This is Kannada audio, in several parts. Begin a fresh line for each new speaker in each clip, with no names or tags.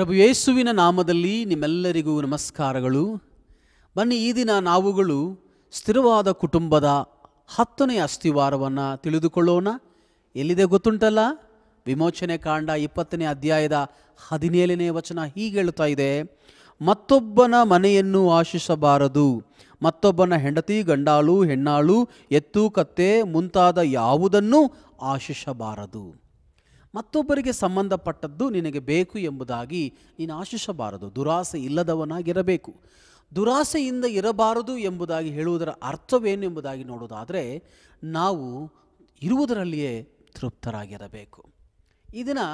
ಪ್ರಭು ಯೇಸುವಿನ ನಾಮದಲ್ಲಿ ನಿಮ್ಮೆಲ್ಲರಿಗೂ ನಮಸ್ಕಾರಗಳು ಬನ್ನಿ ಈ ದಿನ ನಾವುಗಳು ಸ್ಥಿರವಾದ ಕುಟುಂಬದ ಹತ್ತನೇ ಅಸ್ಥಿವಾರವನ್ನು ತಿಳಿದುಕೊಳ್ಳೋಣ ಎಲ್ಲಿದೆ ಗೊತ್ತುಂಟಲ್ಲ ವಿಮೋಚನೆ ಕಾಂಡ ಇಪ್ಪತ್ತನೇ ಅಧ್ಯಾಯದ ಹದಿನೇಳನೇ ವಚನ ಹೀಗೆ ಹೇಳುತ್ತಾ ಇದೆ ಮತ್ತೊಬ್ಬನ ಮನೆಯನ್ನು ಆಶಿಸಬಾರದು ಮತ್ತೊಬ್ಬನ ಹೆಂಡತಿ ಗಂಡಾಳು ಹೆಣ್ಣಾಳು ಎತ್ತು ಕತ್ತೆ ಮುಂತಾದ ಯಾವುದನ್ನು ಆಶಿಸಬಾರದು ಮತ್ತೊಬ್ಬರಿಗೆ ಸಂಬಂಧಪಟ್ಟದ್ದು ನಿನಗೆ ಬೇಕು ಎಂಬುದಾಗಿ ನೀನು ಆಶಿಸಬಾರದು ದುರಾಸೆ ಇಲ್ಲದವನಾಗಿರಬೇಕು ದುರಾಸೆಯಿಂದ ಇರಬಾರದು ಎಂಬುದಾಗಿ ಹೇಳುವುದರ ಅರ್ಥವೇನು ಎಂಬುದಾಗಿ ನೋಡೋದಾದರೆ ನಾವು ಇರುವುದರಲ್ಲಿಯೇ ತೃಪ್ತರಾಗಿರಬೇಕು ಇದನ್ನು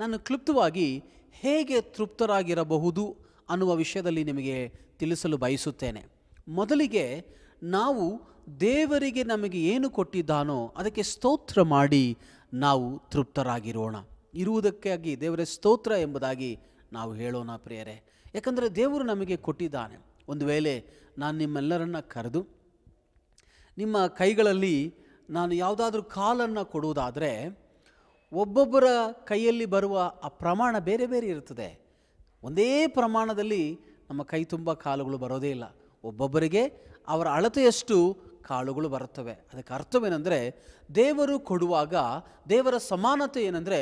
ನಾನು ಕ್ಲುಪ್ತವಾಗಿ ಹೇಗೆ ತೃಪ್ತರಾಗಿರಬಹುದು ಅನ್ನುವ ವಿಷಯದಲ್ಲಿ ನಿಮಗೆ ತಿಳಿಸಲು ಬಯಸುತ್ತೇನೆ ಮೊದಲಿಗೆ ನಾವು ದೇವರಿಗೆ ನಮಗೆ ಏನು ಕೊಟ್ಟಿದ್ದಾನೋ ಅದಕ್ಕೆ ಸ್ತೋತ್ರ ಮಾಡಿ ನಾವು ತೃಪ್ತರಾಗಿರೋಣ ಇರುವುದಕ್ಕಾಗಿ ದೇವರ ಸ್ತೋತ್ರ ಎಂಬುದಾಗಿ ನಾವು ಹೇಳೋಣ ಪ್ರಿಯರೇ ಯಾಕಂದರೆ ದೇವರು ನಮಗೆ ಕೊಟ್ಟಿದ್ದಾನೆ ಒಂದು ವೇಳೆ ನಾನು ನಿಮ್ಮೆಲ್ಲರನ್ನ ಕರೆದು ನಿಮ್ಮ ಕೈಗಳಲ್ಲಿ ನಾನು ಯಾವುದಾದ್ರೂ ಕಾಲನ್ನು ಕೊಡುವುದಾದರೆ ಒಬ್ಬೊಬ್ಬರ ಕೈಯಲ್ಲಿ ಬರುವ ಆ ಪ್ರಮಾಣ ಬೇರೆ ಬೇರೆ ಇರ್ತದೆ ಒಂದೇ ಪ್ರಮಾಣದಲ್ಲಿ ನಮ್ಮ ಕೈ ತುಂಬ ಕಾಲುಗಳು ಬರೋದೇ ಇಲ್ಲ ಒಬ್ಬೊಬ್ಬರಿಗೆ ಅವರ ಅಳತೆಯಷ್ಟು ಕಾಳುಗಳು ಬರುತ್ತವೆ ಅದಕ್ಕೆ ಅರ್ಥವೇನೆಂದರೆ ದೇವರು ಕೊಡುವಾಗ ದೇವರ ಸಮಾನತೆ ಏನೆಂದರೆ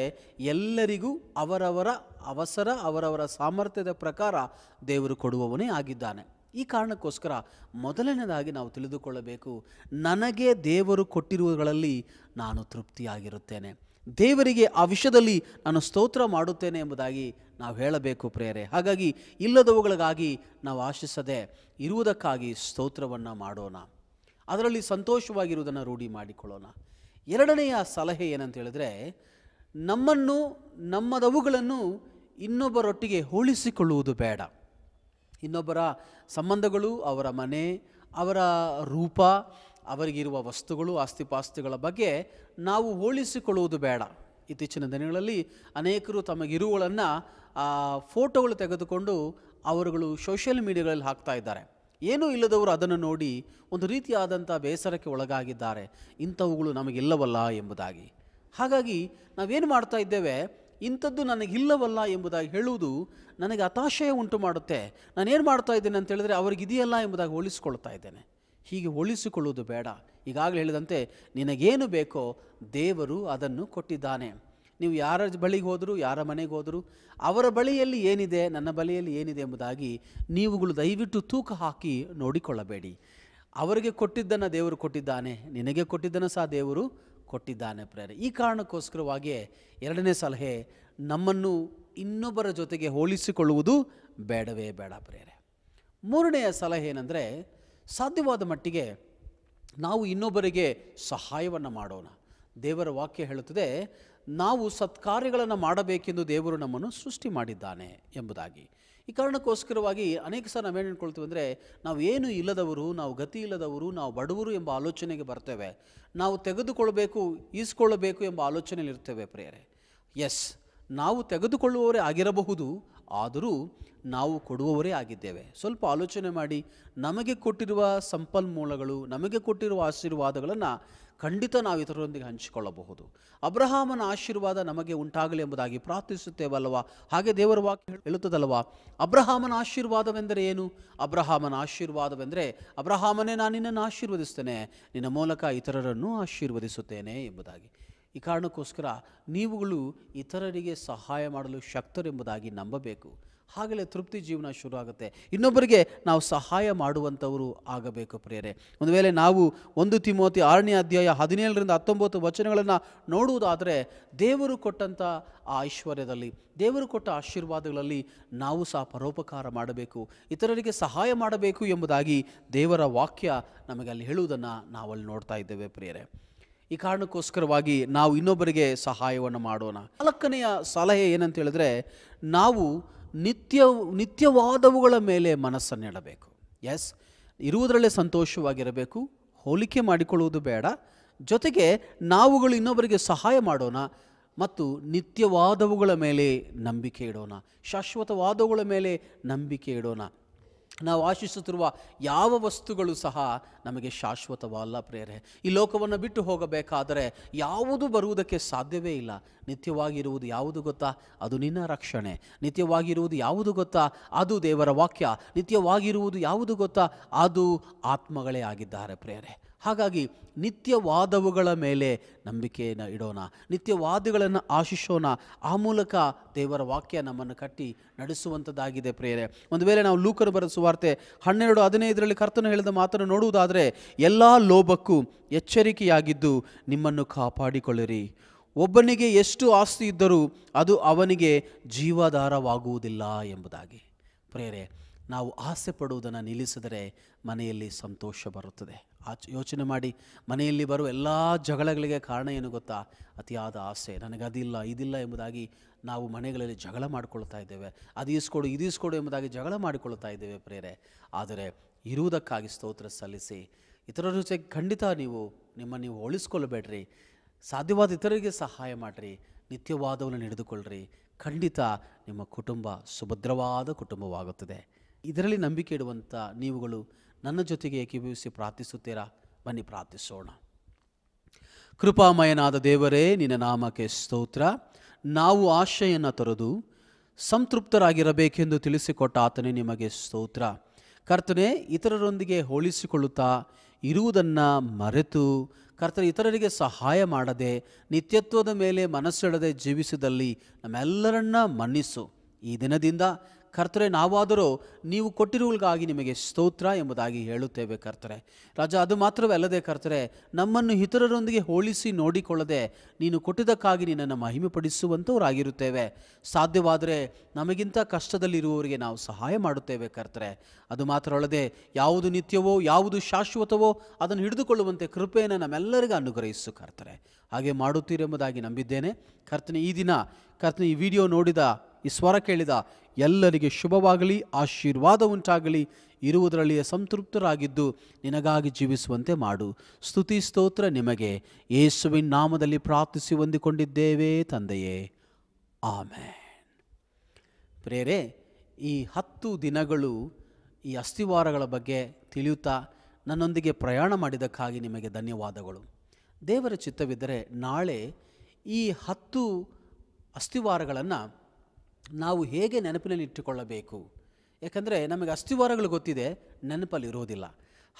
ಎಲ್ಲರಿಗೂ ಅವರವರ ಅವಸರ ಅವರವರ ಸಾಮರ್ಥ್ಯದ ಪ್ರಕಾರ ದೇವರು ಕೊಡುವವನೇ ಆಗಿದ್ದಾನೆ ಈ ಕಾರಣಕ್ಕೋಸ್ಕರ ಮೊದಲನೇದಾಗಿ ನಾವು ತಿಳಿದುಕೊಳ್ಳಬೇಕು ನನಗೆ ದೇವರು ಕೊಟ್ಟಿರುವುದರಲ್ಲಿ ನಾನು ತೃಪ್ತಿಯಾಗಿರುತ್ತೇನೆ ದೇವರಿಗೆ ಆ ವಿಷಯದಲ್ಲಿ ನಾನು ಸ್ತೋತ್ರ ಮಾಡುತ್ತೇನೆ ಎಂಬುದಾಗಿ ನಾವು ಹೇಳಬೇಕು ಪ್ರೇರೆ ಹಾಗಾಗಿ ಇಲ್ಲದವುಗಳಿಗಾಗಿ ನಾವು ಆಶಿಸದೆ ಇರುವುದಕ್ಕಾಗಿ ಸ್ತೋತ್ರವನ್ನು ಮಾಡೋಣ ಅದರಲ್ಲಿ ಸಂತೋಷವಾಗಿರುವುದನ್ನು ರೂಢಿ ಮಾಡಿಕೊಳ್ಳೋಣ ಎರಡನೆಯ ಸಲಹೆ ಏನಂತ ಹೇಳಿದ್ರೆ ನಮ್ಮನ್ನು ನಮ್ಮದವುಗಳನ್ನು ಇನ್ನೊಬ್ಬರೊಟ್ಟಿಗೆ ಹೋಲಿಸಿಕೊಳ್ಳುವುದು ಬೇಡ ಇನ್ನೊಬ್ಬರ ಸಂಬಂಧಗಳು ಅವರ ಮನೆ ಅವರ ರೂಪ ಅವರಿಗಿರುವ ವಸ್ತುಗಳು ಆಸ್ತಿಪಾಸ್ತಿಗಳ ಬಗ್ಗೆ ನಾವು ಹೋಲಿಸಿಕೊಳ್ಳುವುದು ಬೇಡ ಇತ್ತೀಚಿನ ದಿನಗಳಲ್ಲಿ ಅನೇಕರು ತಮಗಿರುವುಗಳನ್ನು ಫೋಟೋಗಳು ತೆಗೆದುಕೊಂಡು ಅವರುಗಳು ಸೋಷಿಯಲ್ ಮೀಡಿಯಾಗಳಲ್ಲಿ ಹಾಕ್ತಾ ಇದ್ದಾರೆ ಏನೂ ಇಲ್ಲದವರು ಅದನ್ನು ನೋಡಿ ಒಂದು ರೀತಿಯಾದಂಥ ಬೇಸರಕ್ಕೆ ಒಳಗಾಗಿದ್ದಾರೆ ಇಂಥವುಗಳು ನಮಗಿಲ್ಲವಲ್ಲ ಎಂಬುದಾಗಿ ಹಾಗಾಗಿ ನಾವೇನು ಮಾಡ್ತಾ ಇದ್ದೇವೆ ಇಂಥದ್ದು ನನಗಿಲ್ಲವಲ್ಲ ಎಂಬುದಾಗಿ ಹೇಳುವುದು ನನಗೆ ಹತಾಶಯ ಉಂಟು ಮಾಡುತ್ತೆ ನಾನೇನು ಮಾಡ್ತಾ ಇದ್ದೇನೆ ಅಂತ ಹೇಳಿದರೆ ಅವರಿಗಿದೆಯಲ್ಲ ಎಂಬುದಾಗಿ ಹೋಲಿಸ್ಕೊಳ್ತಾ ಇದ್ದೇನೆ ಹೀಗೆ ಹೋಲಿಸಿಕೊಳ್ಳುವುದು ಬೇಡ ಈಗಾಗಲೇ ಹೇಳಿದಂತೆ ನಿನಗೇನು ಬೇಕೋ ದೇವರು ಅದನ್ನು ಕೊಟ್ಟಿದ್ದಾನೆ ನೀವು ಯಾರ ಬಳಿಗೆ ಹೋದರೂ ಯಾರ ಮನೆಗೆ ಹೋದರೂ ಅವರ ಬಳಿಯಲ್ಲಿ ಏನಿದೆ ನನ್ನ ಬಳಿಯಲ್ಲಿ ಏನಿದೆ ಎಂಬುದಾಗಿ ನೀವುಗಳು ದಯವಿಟ್ಟು ತೂಕ ಹಾಕಿ ನೋಡಿಕೊಳ್ಳಬೇಡಿ ಅವರಿಗೆ ಕೊಟ್ಟಿದ್ದನ್ನು ದೇವರು ಕೊಟ್ಟಿದ್ದಾನೆ ನಿನಗೆ ಕೊಟ್ಟಿದ್ದನ್ನು ಸಹ ದೇವರು ಕೊಟ್ಟಿದ್ದಾನೆ ಪ್ರೇರೆ ಈ ಕಾರಣಕ್ಕೋಸ್ಕರವಾಗಿಯೇ ಎರಡನೇ ಸಲಹೆ ನಮ್ಮನ್ನು ಇನ್ನೊಬ್ಬರ ಜೊತೆಗೆ ಹೋಲಿಸಿಕೊಳ್ಳುವುದು ಬೇಡವೇ ಬೇಡ ಪ್ರೇರೆ ಮೂರನೆಯ ಸಲಹೆ ಏನಂದರೆ ಸಾಧ್ಯವಾದ ಮಟ್ಟಿಗೆ ನಾವು ಇನ್ನೊಬ್ಬರಿಗೆ ಸಹಾಯವನ್ನು ಮಾಡೋಣ ದೇವರ ವಾಕ್ಯ ಹೇಳುತ್ತದೆ ನಾವು ಸತ್ಕಾರ್ಯಗಳನ್ನು ಮಾಡಬೇಕೆಂದು ದೇವರು ನಮ್ಮನ್ನು ಸೃಷ್ಟಿ ಮಾಡಿದ್ದಾನೆ ಎಂಬುದಾಗಿ ಈ ಕಾರಣಕ್ಕೋಸ್ಕರವಾಗಿ ಅನೇಕ ಸಹ ನಾವೇನು ಹೇಳ್ಕೊಳ್ತೀವಿ ಅಂದರೆ ನಾವು ಏನು ಇಲ್ಲದವರು ನಾವು ಗತಿ ಇಲ್ಲದವರು ನಾವು ಬಡವರು ಎಂಬ ಆಲೋಚನೆಗೆ ಬರ್ತೇವೆ ನಾವು ತೆಗೆದುಕೊಳ್ಬೇಕು ಈಸ್ಕೊಳ್ಳಬೇಕು ಎಂಬ ಆಲೋಚನೆಯಲ್ಲಿರ್ತೇವೆ ಇರ್ತೇವೆ ಎಸ್ ನಾವು ತೆಗೆದುಕೊಳ್ಳುವವರೇ ಆಗಿರಬಹುದು ಆದರೂ ನಾವು ಕೊಡುವವರೇ ಆಗಿದ್ದೇವೆ ಸ್ವಲ್ಪ ಆಲೋಚನೆ ಮಾಡಿ ನಮಗೆ ಕೊಟ್ಟಿರುವ ಸಂಪನ್ಮೂಲಗಳು ನಮಗೆ ಕೊಟ್ಟಿರುವ ಆಶೀರ್ವಾದಗಳನ್ನು ಖಂಡಿತ ನಾವು ಇತರರೊಂದಿಗೆ ಹಂಚಿಕೊಳ್ಳಬಹುದು ಅಬ್ರಹಾಮನ ಆಶೀರ್ವಾದ ನಮಗೆ ಉಂಟಾಗಲಿ ಎಂಬುದಾಗಿ ಪ್ರಾರ್ಥಿಸುತ್ತೇವಲ್ಲವಾ ಹಾಗೆ ದೇವರ ವಾಕ್ಯ ಹೇಳುತ್ತದಲ್ವಾ ಅಬ್ರಹಾಮನ ಆಶೀರ್ವಾದವೆಂದರೆ ಏನು ಅಬ್ರಹಾಮನ ಆಶೀರ್ವಾದವೆಂದರೆ ಅಬ್ರಹಾಮನೇ ನಾನು ನಿನ್ನನ್ನು ಆಶೀರ್ವದಿಸ್ತೇನೆ ನಿನ್ನ ಮೂಲಕ ಇತರರನ್ನು ಆಶೀರ್ವದಿಸುತ್ತೇನೆ ಎಂಬುದಾಗಿ ಈ ಕಾರಣಕ್ಕೋಸ್ಕರ ನೀವುಗಳು ಇತರರಿಗೆ ಸಹಾಯ ಮಾಡಲು ಶಕ್ತರೆಂಬುದಾಗಿ ನಂಬಬೇಕು ಹಾಗಲೇ ತೃಪ್ತಿ ಜೀವನ ಶುರು ಆಗುತ್ತೆ ಇನ್ನೊಬ್ಬರಿಗೆ ನಾವು ಸಹಾಯ ಮಾಡುವಂಥವರು ಆಗಬೇಕು ಪ್ರಿಯರೇ ಒಂದು ವೇಳೆ ನಾವು ಒಂದು ತಿಮೋತಿ ಆರನೇ ಅಧ್ಯಾಯ ಹದಿನೇಳರಿಂದ ಹತ್ತೊಂಬತ್ತು ವಚನಗಳನ್ನು ನೋಡುವುದಾದರೆ ದೇವರು ಕೊಟ್ಟಂಥ ಆ ಐಶ್ವರ್ಯದಲ್ಲಿ ದೇವರು ಕೊಟ್ಟ ಆಶೀರ್ವಾದಗಳಲ್ಲಿ ನಾವು ಸಹ ಪರೋಪಕಾರ ಮಾಡಬೇಕು ಇತರರಿಗೆ ಸಹಾಯ ಮಾಡಬೇಕು ಎಂಬುದಾಗಿ ದೇವರ ವಾಕ್ಯ ನಮಗೆ ಅಲ್ಲಿ ಹೇಳುವುದನ್ನು ನಾವಲ್ಲಿ ನೋಡ್ತಾ ಇದ್ದೇವೆ ಪ್ರಿಯರೇ ಈ ಕಾರಣಕ್ಕೋಸ್ಕರವಾಗಿ ನಾವು ಇನ್ನೊಬ್ಬರಿಗೆ ಸಹಾಯವನ್ನು ಮಾಡೋಣ ನಾಲ್ಕನೆಯ ಸಲಹೆ ಏನಂತ ಹೇಳಿದ್ರೆ ನಾವು ನಿತ್ಯ ನಿತ್ಯವಾದವುಗಳ ಮೇಲೆ ಮನಸ್ಸನ್ನು ಇಡಬೇಕು ಎಸ್ ಇರುವುದರಲ್ಲೇ ಸಂತೋಷವಾಗಿರಬೇಕು ಹೋಲಿಕೆ ಮಾಡಿಕೊಳ್ಳುವುದು ಬೇಡ ಜೊತೆಗೆ ನಾವುಗಳು ಇನ್ನೊಬ್ಬರಿಗೆ ಸಹಾಯ ಮಾಡೋಣ ಮತ್ತು ನಿತ್ಯವಾದವುಗಳ ಮೇಲೆ ನಂಬಿಕೆ ಇಡೋಣ ಶಾಶ್ವತವಾದವುಗಳ ಮೇಲೆ ನಂಬಿಕೆ ಇಡೋಣ ನಾವು ಆಶಿಸುತ್ತಿರುವ ಯಾವ ವಸ್ತುಗಳು ಸಹ ನಮಗೆ ಶಾಶ್ವತವಲ್ಲ ಪ್ರೇರೆ ಈ ಲೋಕವನ್ನು ಬಿಟ್ಟು ಹೋಗಬೇಕಾದರೆ ಯಾವುದು ಬರುವುದಕ್ಕೆ ಸಾಧ್ಯವೇ ಇಲ್ಲ ನಿತ್ಯವಾಗಿರುವುದು ಯಾವುದು ಗೊತ್ತಾ ಅದು ನಿನ್ನ ರಕ್ಷಣೆ ನಿತ್ಯವಾಗಿರುವುದು ಯಾವುದು ಗೊತ್ತಾ ಅದು ದೇವರ ವಾಕ್ಯ ನಿತ್ಯವಾಗಿರುವುದು ಯಾವುದು ಗೊತ್ತಾ ಅದು ಆತ್ಮಗಳೇ ಆಗಿದ್ದಾರೆ ಪ್ರೇರೆ ಹಾಗಾಗಿ ನಿತ್ಯವಾದವುಗಳ ಮೇಲೆ ನಂಬಿಕೆಯನ್ನು ಇಡೋಣ ನಿತ್ಯವಾದಗಳನ್ನು ಆಶಿಸೋಣ ಆ ಮೂಲಕ ದೇವರ ವಾಕ್ಯ ನಮ್ಮನ್ನು ಕಟ್ಟಿ ನಡೆಸುವಂಥದ್ದಾಗಿದೆ ಪ್ರೇರೆ ಒಂದು ವೇಳೆ ನಾವು ಲೂಕರು ಬರೆದ ಸುವಾರ್ತೆ ಹನ್ನೆರಡು ಹದಿನೈದರಲ್ಲಿ ಕರ್ತನು ಹೇಳಿದ ಮಾತನ್ನು ನೋಡುವುದಾದರೆ ಎಲ್ಲ ಲೋಭಕ್ಕೂ ಎಚ್ಚರಿಕೆಯಾಗಿದ್ದು ನಿಮ್ಮನ್ನು ಕಾಪಾಡಿಕೊಳ್ಳಿರಿ ಒಬ್ಬನಿಗೆ ಎಷ್ಟು ಆಸ್ತಿ ಇದ್ದರೂ ಅದು ಅವನಿಗೆ ಜೀವಾಧಾರವಾಗುವುದಿಲ್ಲ ಎಂಬುದಾಗಿ ಪ್ರೇರೆ ನಾವು ಆಸೆ ಪಡುವುದನ್ನು ನಿಲ್ಲಿಸಿದರೆ ಮನೆಯಲ್ಲಿ ಸಂತೋಷ ಬರುತ್ತದೆ ಆ ಯೋಚನೆ ಮಾಡಿ ಮನೆಯಲ್ಲಿ ಬರುವ ಎಲ್ಲ ಜಗಳಗಳಿಗೆ ಕಾರಣ ಏನು ಗೊತ್ತಾ ಅತಿಯಾದ ಆಸೆ ನನಗದಿಲ್ಲ ಇದಿಲ್ಲ ಎಂಬುದಾಗಿ ನಾವು ಮನೆಗಳಲ್ಲಿ ಜಗಳ ಮಾಡಿಕೊಳ್ತಾ ಇದ್ದೇವೆ ಅದು ಈಸ್ಕೊಡು ಇದು ಇಸ್ಕೊಡು ಎಂಬುದಾಗಿ ಜಗಳ ಮಾಡಿಕೊಳ್ತಾ ಇದ್ದೇವೆ ಪ್ರೇರೆ ಆದರೆ ಇರುವುದಕ್ಕಾಗಿ ಸ್ತೋತ್ರ ಸಲ್ಲಿಸಿ ಇತರರ ಜೊತೆ ಖಂಡಿತ ನೀವು ನಿಮ್ಮ ನೀವು ಉಳಿಸ್ಕೊಳ್ಬೇಡ್ರಿ ಸಾಧ್ಯವಾದ ಇತರರಿಗೆ ಸಹಾಯ ಮಾಡಿರಿ ನಿತ್ಯವಾದವನ್ನು ನಡೆದುಕೊಳ್ಳ್ರಿ ಖಂಡಿತ ನಿಮ್ಮ ಕುಟುಂಬ ಸುಭದ್ರವಾದ ಕುಟುಂಬವಾಗುತ್ತದೆ ಇದರಲ್ಲಿ ನಂಬಿಕೆ ಇಡುವಂಥ ನೀವುಗಳು ನನ್ನ ಜೊತೆಗೆ ಕಿವಿಯಿಸಿ ಪ್ರಾರ್ಥಿಸುತ್ತೀರಾ ಬನ್ನಿ ಪ್ರಾರ್ಥಿಸೋಣ ಕೃಪಾಮಯನಾದ ದೇವರೇ ನಿನ್ನ ನಾಮಕ್ಕೆ ಸ್ತೋತ್ರ ನಾವು ಆಶೆಯನ್ನು ತೊರೆದು ಸಂತೃಪ್ತರಾಗಿರಬೇಕೆಂದು ತಿಳಿಸಿಕೊಟ್ಟ ಆತನೇ ನಿಮಗೆ ಸ್ತೋತ್ರ ಕರ್ತನೆ ಇತರರೊಂದಿಗೆ ಹೋಲಿಸಿಕೊಳ್ಳುತ್ತಾ ಇರುವುದನ್ನು ಮರೆತು ಕರ್ತನೆ ಇತರರಿಗೆ ಸಹಾಯ ಮಾಡದೆ ನಿತ್ಯತ್ವದ ಮೇಲೆ ಮನಸ್ಸೆಳೆದೆ ಜೀವಿಸಿದಲ್ಲಿ ನಮ್ಮೆಲ್ಲರನ್ನ ಮನ್ನಿಸು ಈ ದಿನದಿಂದ ಕರ್ತರೆ ನಾವಾದರೂ ನೀವು ಕೊಟ್ಟಿರುವಾಗಿ ನಿಮಗೆ ಸ್ತೋತ್ರ ಎಂಬುದಾಗಿ ಹೇಳುತ್ತೇವೆ ಕರ್ತರೆ ರಾಜ ಅದು ಮಾತ್ರವಲ್ಲದೆ ಕರ್ತರೆ ನಮ್ಮನ್ನು ಇತರರೊಂದಿಗೆ ಹೋಲಿಸಿ ನೋಡಿಕೊಳ್ಳದೆ ನೀನು ಕೊಟ್ಟಿದ್ದಕ್ಕಾಗಿ ನಿನ್ನನ್ನು ಪಡಿಸುವಂಥವರಾಗಿರುತ್ತೇವೆ ಸಾಧ್ಯವಾದರೆ ನಮಗಿಂತ ಕಷ್ಟದಲ್ಲಿರುವವರಿಗೆ ನಾವು ಸಹಾಯ ಮಾಡುತ್ತೇವೆ ಕರ್ತರೆ ಅದು ಮಾತ್ರವಲ್ಲದೆ ಯಾವುದು ನಿತ್ಯವೋ ಯಾವುದು ಶಾಶ್ವತವೋ ಅದನ್ನು ಹಿಡಿದುಕೊಳ್ಳುವಂತೆ ಕೃಪೆಯನ್ನು ನಮ್ಮೆಲ್ಲರಿಗೂ ಅನುಗ್ರಹಿಸು ಕರ್ತರೆ ಹಾಗೆ ಮಾಡುತ್ತೀರೆಂಬುದಾಗಿ ನಂಬಿದ್ದೇನೆ ಕರ್ತನೆ ಈ ದಿನ ಕರ್ತನೆ ಈ ವಿಡಿಯೋ ನೋಡಿದ ಈ ಸ್ವರ ಕೇಳಿದ ಎಲ್ಲರಿಗೆ ಶುಭವಾಗಲಿ ಆಶೀರ್ವಾದ ಉಂಟಾಗಲಿ ಇರುವುದರಲ್ಲಿಯೇ ಸಂತೃಪ್ತರಾಗಿದ್ದು ನಿನಗಾಗಿ ಜೀವಿಸುವಂತೆ ಮಾಡು ಸ್ತುತಿ ಸ್ತೋತ್ರ ನಿಮಗೆ ಯೇಸುವಿನ ನಾಮದಲ್ಲಿ ಪ್ರಾರ್ಥಿಸಿ ಹೊಂದಿಕೊಂಡಿದ್ದೇವೆ ತಂದೆಯೇ ಆಮೇನ್ ಪ್ರೇರೆ ಈ ಹತ್ತು ದಿನಗಳು ಈ ಅಸ್ಥಿವಾರಗಳ ಬಗ್ಗೆ ತಿಳಿಯುತ್ತಾ ನನ್ನೊಂದಿಗೆ ಪ್ರಯಾಣ ಮಾಡಿದ್ದಕ್ಕಾಗಿ ನಿಮಗೆ ಧನ್ಯವಾದಗಳು ದೇವರ ಚಿತ್ತವಿದ್ದರೆ ನಾಳೆ ಈ ಹತ್ತು ಅಸ್ಥಿವಾರಗಳನ್ನು ನಾವು ಹೇಗೆ ನೆನಪಿನಲ್ಲಿ ಇಟ್ಟುಕೊಳ್ಳಬೇಕು ಯಾಕಂದರೆ ನಮಗೆ ಅಸ್ಥಿವಾರಗಳು ಗೊತ್ತಿದೆ ನೆನಪಲ್ಲಿ ಇರೋದಿಲ್ಲ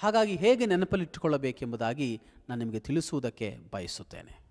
ಹಾಗಾಗಿ ಹೇಗೆ ನೆನಪಲ್ಲಿಟ್ಟುಕೊಳ್ಳಬೇಕೆಂಬುದಾಗಿ ನಾನು ನಿಮಗೆ ತಿಳಿಸುವುದಕ್ಕೆ ಬಯಸುತ್ತೇನೆ